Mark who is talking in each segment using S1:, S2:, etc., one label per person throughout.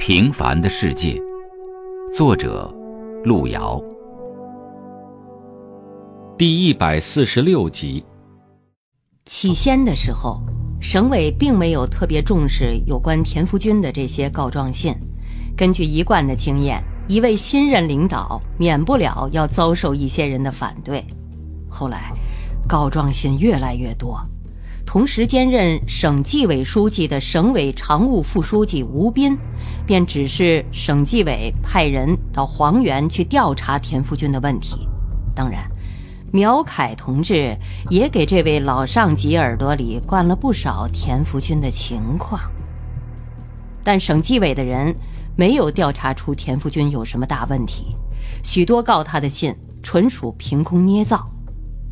S1: 《平凡的世界》，作者路遥，第一百四十六集。
S2: 起先的时候，省委并没有特别重视有关田福军的这些告状信。根据一贯的经验，一位新任领导免不了要遭受一些人的反对。后来，告状信越来越多。同时兼任省纪委书记的省委常务副书记吴斌，便指示省纪委派人到黄原去调查田福军的问题。当然，苗凯同志也给这位老上级耳朵里灌了不少田福军的情况，但省纪委的人没有调查出田福军有什么大问题，许多告他的信纯属凭空捏造，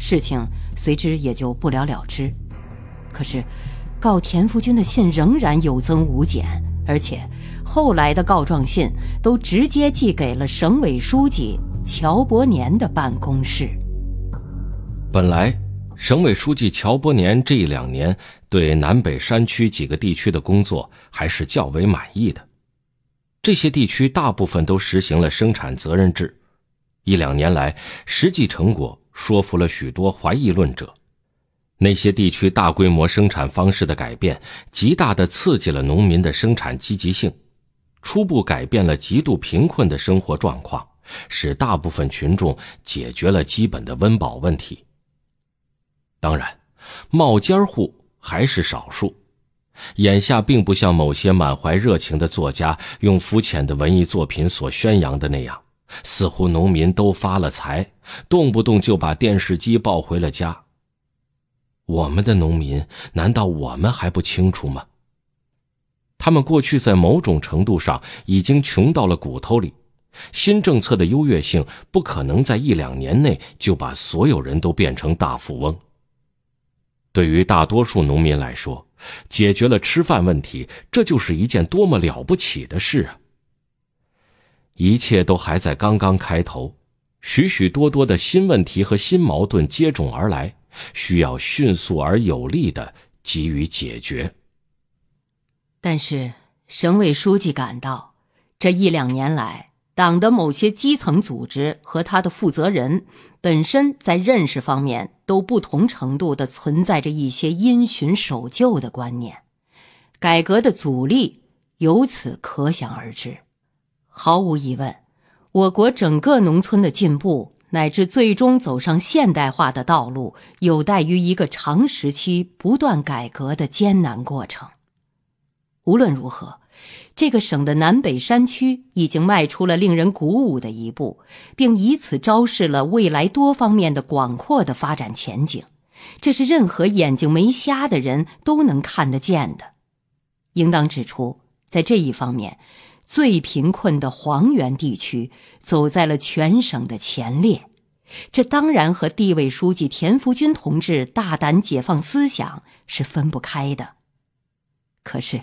S2: 事情随之也就不了了之。可是，告田福军的信仍然有增无减，而且后来的告状信都直接寄给了省委书记乔伯年的办公室。
S1: 本来，省委书记乔伯年这一两年对南北山区几个地区的工作还是较为满意的，这些地区大部分都实行了生产责任制，一两年来实际成果说服了许多怀疑论者。那些地区大规模生产方式的改变，极大的刺激了农民的生产积极性，初步改变了极度贫困的生活状况，使大部分群众解决了基本的温饱问题。当然，冒尖儿户还是少数，眼下并不像某些满怀热情的作家用肤浅的文艺作品所宣扬的那样，似乎农民都发了财，动不动就把电视机抱回了家。我们的农民，难道我们还不清楚吗？他们过去在某种程度上已经穷到了骨头里，新政策的优越性不可能在一两年内就把所有人都变成大富翁。对于大多数农民来说，解决了吃饭问题，这就是一件多么了不起的事啊！一切都还在刚刚开头，许许多多的新问题和新矛盾接踵而来。需要迅速而有力的给予解决。
S2: 但是，省委书记感到，这一两年来，党的某些基层组织和他的负责人本身在认识方面都不同程度的存在着一些因循守旧的观念，改革的阻力由此可想而知。毫无疑问，我国整个农村的进步。乃至最终走上现代化的道路，有待于一个长时期不断改革的艰难过程。无论如何，这个省的南北山区已经迈出了令人鼓舞的一步，并以此昭示了未来多方面的广阔的发展前景。这是任何眼睛没瞎的人都能看得见的。应当指出，在这一方面。最贫困的黄原地区走在了全省的前列，这当然和地委书记田福军同志大胆解放思想是分不开的。可是，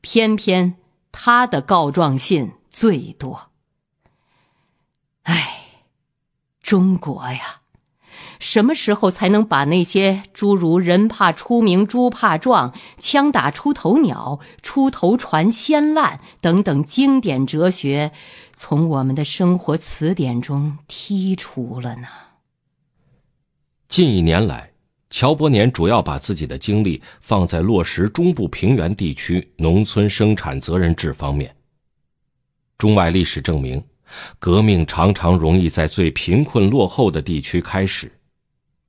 S2: 偏偏他的告状信最多。哎，中国呀！什么时候才能把那些诸如“人怕出名，猪怕壮，枪打出头鸟，出头船先烂”等等经典哲学，从我们的生活词典中剔除了呢？
S1: 近一年来，乔伯年主要把自己的精力放在落实中部平原地区农村生产责任制方面。中外历史证明，革命常常容易在最贫困落后的地区开始。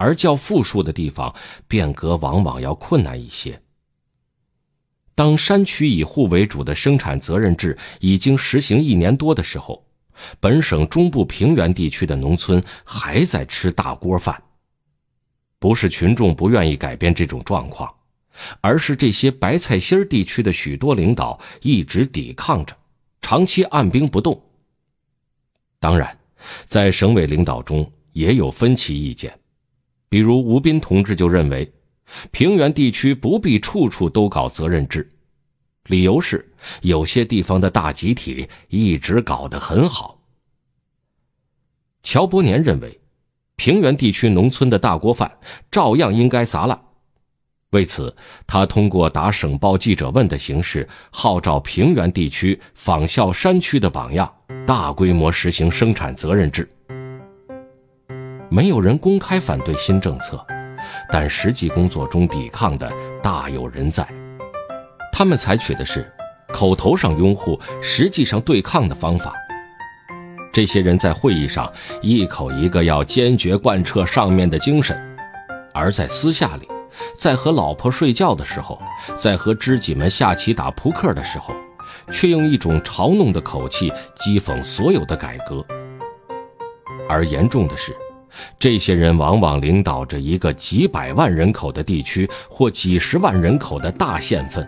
S1: 而较富庶的地方变革往往要困难一些。当山区以户为主的生产责任制已经实行一年多的时候，本省中部平原地区的农村还在吃大锅饭。不是群众不愿意改变这种状况，而是这些白菜心儿地区的许多领导一直抵抗着，长期按兵不动。当然，在省委领导中也有分歧意见。比如吴斌同志就认为，平原地区不必处处都搞责任制，理由是有些地方的大集体一直搞得很好。乔伯年认为，平原地区农村的大锅饭照样应该砸烂，为此他通过打省报记者问的形式，号召平原地区仿效山区的榜样，大规模实行生产责任制。没有人公开反对新政策，但实际工作中抵抗的大有人在。他们采取的是口头上拥护、实际上对抗的方法。这些人在会议上一口一个要坚决贯彻上面的精神，而在私下里，在和老婆睡觉的时候，在和知己们下棋打扑克的时候，却用一种嘲弄的口气讥讽所有的改革。而严重的是。这些人往往领导着一个几百万人口的地区或几十万人口的大县份。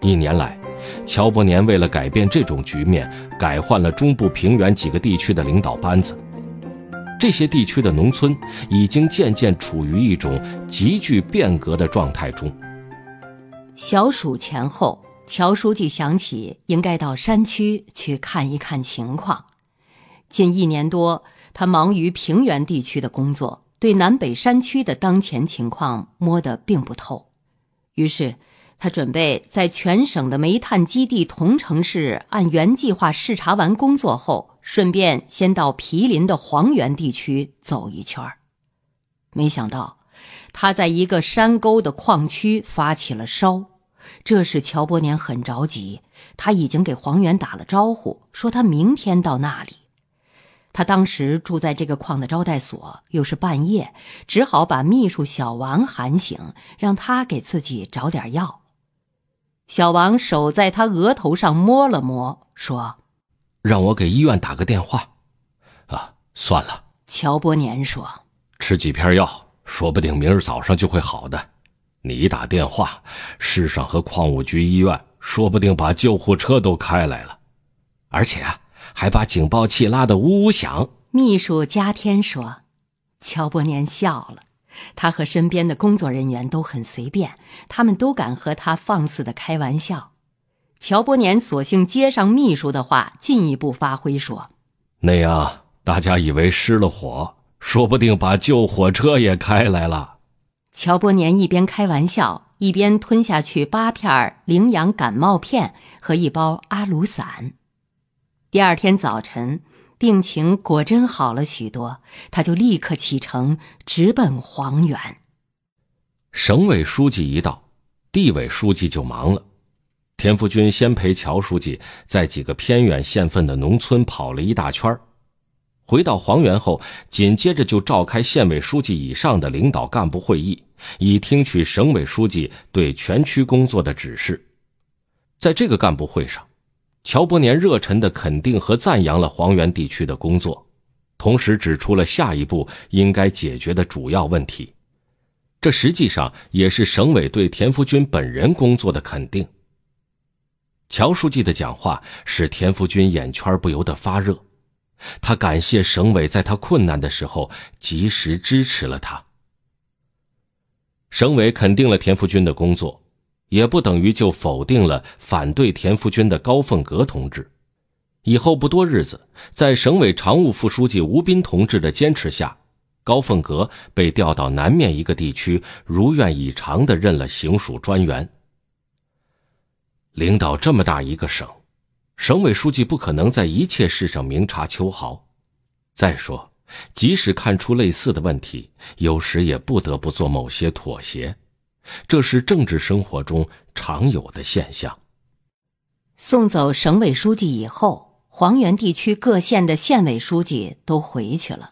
S1: 一年来，乔伯年为了改变这种局面，改换了中部平原几个地区的领导班子。这些地区的农村已经渐渐处于一种急剧变革的状态中。
S2: 小暑前后，乔书记想起应该到山区去看一看情况。近一年多。他忙于平原地区的工作，对南北山区的当前情况摸得并不透，于是他准备在全省的煤炭基地桐城市按原计划视察完工作后，顺便先到毗邻的黄原地区走一圈儿。没想到，他在一个山沟的矿区发起了烧，这使乔伯年很着急。他已经给黄原打了招呼，说他明天到那里。他当时住在这个矿的招待所，又是半夜，只好把秘书小王喊醒，让他给自己找点药。小王手在他额头上摸了摸，说：“
S1: 让我给医院打个电话。”啊，算了。
S2: 乔伯年说：“
S1: 吃几片药，说不定明儿早上就会好的。你一打电话，市上和矿务局医院说不定把救护车都开来了，而且啊。”还把警报器拉得呜呜响。
S2: 秘书加天说：“乔伯年笑了，他和身边的工作人员都很随便，他们都敢和他放肆的开玩笑。”乔伯年索性接上秘书的话，进一步发挥说：“
S1: 那样大家以为失了火，说不定把救火车也开来了。”
S2: 乔伯年一边开玩笑，一边吞下去八片羚羊感冒片和一包阿鲁散。第二天早晨，病情果真好了许多，他就立刻启程，直奔黄原。
S1: 省委书记一到，地委书记就忙了。田福军先陪乔书记在几个偏远县份的农村跑了一大圈儿，回到黄原后，紧接着就召开县委书记以上的领导干部会议，以听取省委书记对全区工作的指示。在这个干部会上。乔伯年热忱的肯定和赞扬了黄原地区的工作，同时指出了下一步应该解决的主要问题。这实际上也是省委对田福军本人工作的肯定。乔书记的讲话使田福军眼圈不由得发热，他感谢省委在他困难的时候及时支持了他。省委肯定了田福军的工作。也不等于就否定了反对田福军的高凤阁同志。以后不多日子，在省委常务副书记吴斌同志的坚持下，高凤阁被调到南面一个地区，如愿以偿的任了行署专员。领导这么大一个省，省委书记不可能在一切事上明察秋毫。再说，即使看出类似的问题，有时也不得不做某些妥协。这是政治生活中常有的现
S2: 象。送走省委书记以后，黄原地区各县的县委书记都回去了，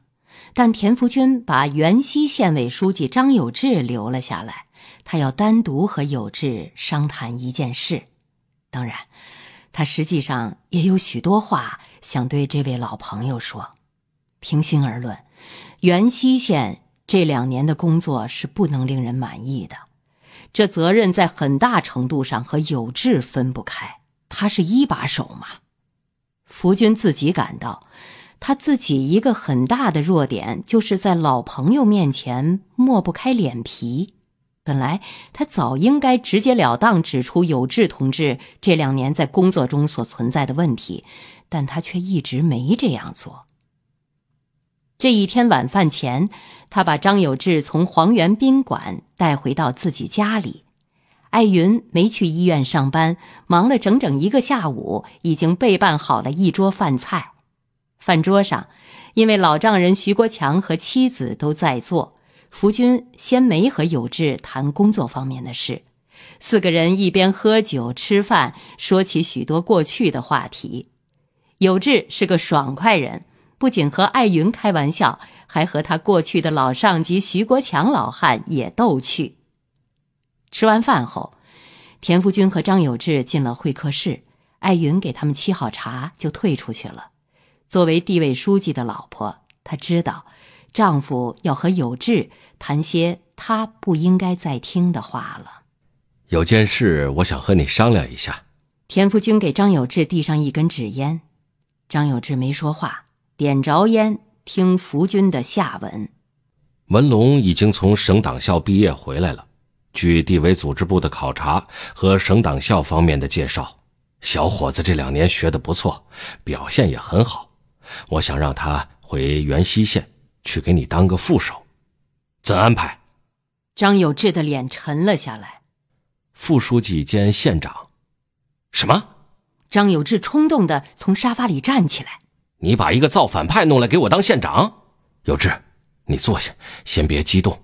S2: 但田福军把原西县委书记张有志留了下来。他要单独和有志商谈一件事。当然，他实际上也有许多话想对这位老朋友说。平心而论，原西县这两年的工作是不能令人满意的。这责任在很大程度上和有志分不开。他是一把手嘛，福军自己感到，他自己一个很大的弱点就是在老朋友面前抹不开脸皮。本来他早应该直截了当指出有志同志这两年在工作中所存在的问题，但他却一直没这样做。这一天晚饭前，他把张有志从黄源宾馆带回到自己家里。艾云没去医院上班，忙了整整一个下午，已经备办好了一桌饭菜。饭桌上，因为老丈人徐国强和妻子都在座，福军先没和有志谈工作方面的事。四个人一边喝酒吃饭，说起许多过去的话题。有志是个爽快人。不仅和艾云开玩笑，还和他过去的老上级徐国强老汉也逗趣。吃完饭后，田福军和张有志进了会客室，艾云给他们沏好茶就退出去了。作为地委书记的老婆，她知道丈夫要和有志谈些她不应该再听的话了。
S1: 有件事，我想和你商量一下。
S2: 田福军给张有志递上一根纸烟，张有志没说话。点着烟，听福君的下文。
S1: 文龙已经从省党校毕业回来了。据地委组织部的考察和省党校方面的介绍，小伙子这两年学得不错，表现也很好。我想让他回原溪县去给你当个副手，怎安排？
S2: 张有志的脸沉了下来。
S1: 副书记兼县长？什么？
S2: 张有志冲动地从沙发里站起来。
S1: 你把一个造反派弄来给我当县长，有志，你坐下，先别激动。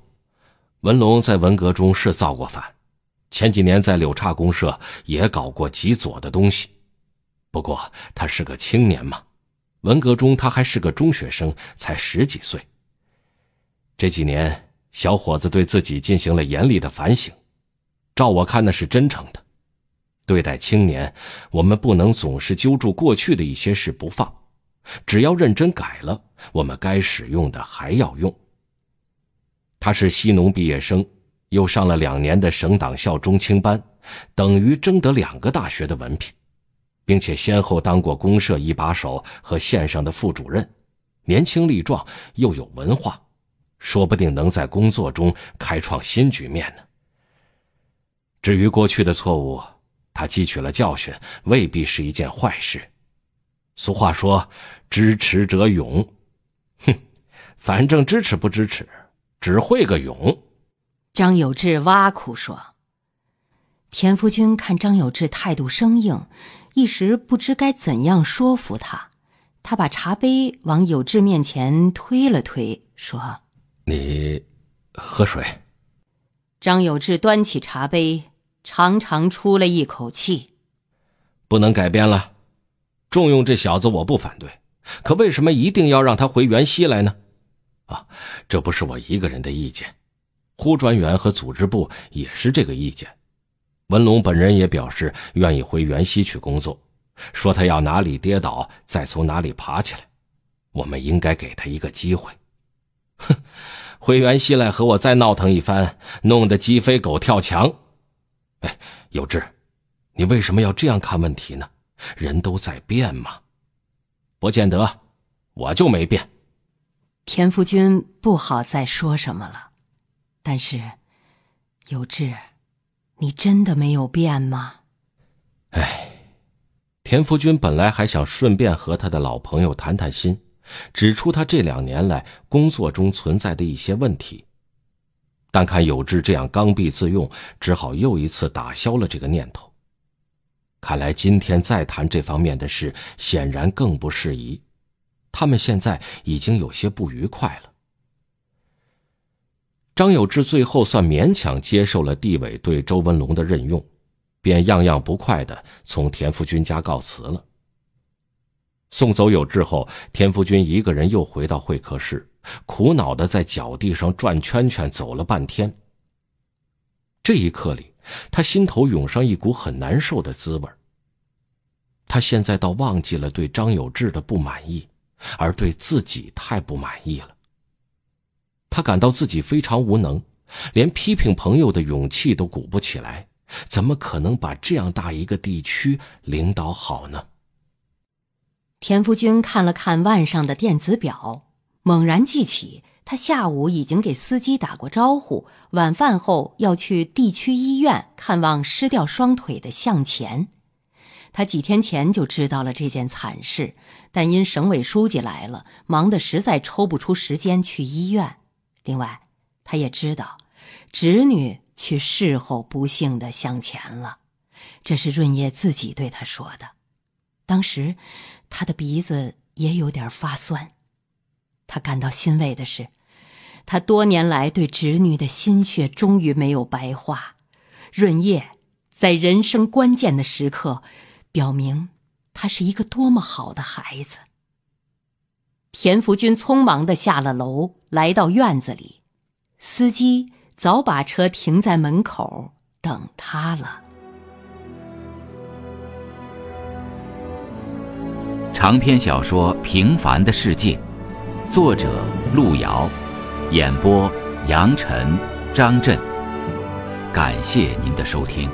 S1: 文龙在文革中是造过反，前几年在柳岔公社也搞过极左的东西。不过他是个青年嘛，文革中他还是个中学生，才十几岁。这几年，小伙子对自己进行了严厉的反省，照我看那是真诚的。对待青年，我们不能总是揪住过去的一些事不放。只要认真改了，我们该使用的还要用。他是西农毕业生，又上了两年的省党校中青班，等于征得两个大学的文凭，并且先后当过公社一把手和县上的副主任，年轻力壮又有文化，说不定能在工作中开创新局面呢。至于过去的错误，他汲取了教训，未必是一件坏事。俗话说：“知耻者勇。”哼，反正知耻不知耻，只会个勇。
S2: 张有志挖苦说：“田福军看张有志态度生硬，一时不知该怎样说服他。他把茶杯往有志面前推了推，说：‘
S1: 你喝水。’”
S2: 张有志端起茶杯，长长出了一口气：“
S1: 不能改变了。”重用这小子，我不反对，可为什么一定要让他回原西来呢？啊，这不是我一个人的意见，胡专员和组织部也是这个意见，文龙本人也表示愿意回原西去工作，说他要哪里跌倒再从哪里爬起来。我们应该给他一个机会。哼，回原西来和我再闹腾一番，弄得鸡飞狗跳墙。哎，有志，你为什么要这样看问题呢？人都在变嘛，不见得，我就没变。
S2: 田福军不好再说什么了，但是，有志，你真的没有变吗？
S1: 哎，田福军本来还想顺便和他的老朋友谈谈心，指出他这两年来工作中存在的一些问题，但看有志这样刚愎自用，只好又一次打消了这个念头。看来今天再谈这方面的事，显然更不适宜。他们现在已经有些不愉快了。张有志最后算勉强接受了地委对周文龙的任用，便样样不快的从田福军家告辞了。送走有志后，田福军一个人又回到会客室，苦恼的在脚地上转圈圈走了半天。这一刻里。他心头涌上一股很难受的滋味。他现在倒忘记了对张有志的不满意，而对自己太不满意了。他感到自己非常无能，连批评朋友的勇气都鼓不起来，怎么可能把这样大一个地区领导好呢？
S2: 田福军看了看腕上的电子表，猛然记起。他下午已经给司机打过招呼，晚饭后要去地区医院看望失掉双腿的向前。他几天前就知道了这件惨事，但因省委书记来了，忙得实在抽不出时间去医院。另外，他也知道侄女去世后不幸的向前了。这是润叶自己对他说的，当时他的鼻子也有点发酸。他感到欣慰的是，他多年来对侄女的心血终于没有白花。润叶在人生关键的时刻，表明他是一个多么好的孩子。田福军匆忙的下了楼，来到院子里，司机早把车停在门口等他了。
S1: 长篇小说《平凡的世界》。作者路遥，演播杨晨、张震。感谢您的收听。